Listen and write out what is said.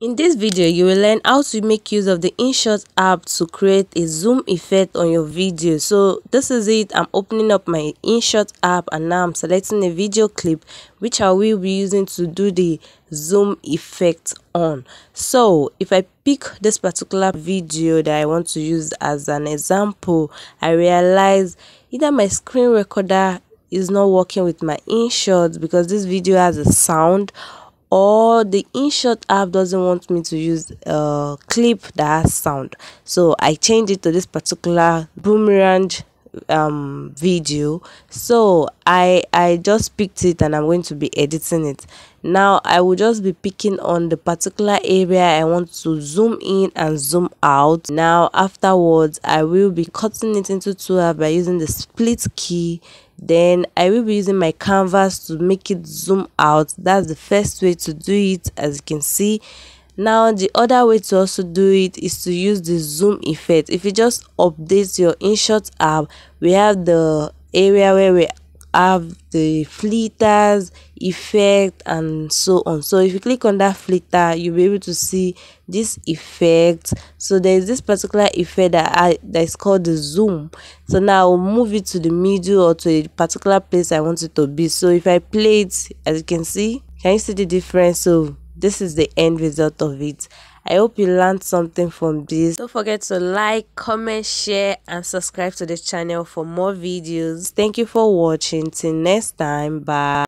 In this video you will learn how to make use of the InShot app to create a zoom effect on your video. So this is it, I'm opening up my InShot app and now I'm selecting a video clip which I will be using to do the zoom effect on. So if I pick this particular video that I want to use as an example, I realize either my screen recorder is not working with my InShot because this video has a sound or the InShot app doesn't want me to use a uh, clip that has sound so I change it to this particular boomerang um video so i i just picked it and i'm going to be editing it now i will just be picking on the particular area i want to zoom in and zoom out now afterwards i will be cutting it into two by using the split key then i will be using my canvas to make it zoom out that's the first way to do it as you can see Now the other way to also do it is to use the zoom effect, if you just update your InShot app we have the area where we have the flitters effect and so on. So if you click on that flitter, you'll be able to see this effect. So there is this particular effect that I that is called the zoom. So now I'll move it to the middle or to a particular place I want it to be. So if I play it as you can see, can you see the difference? So this is the end result of it i hope you learned something from this don't forget to like comment share and subscribe to the channel for more videos thank you for watching till next time bye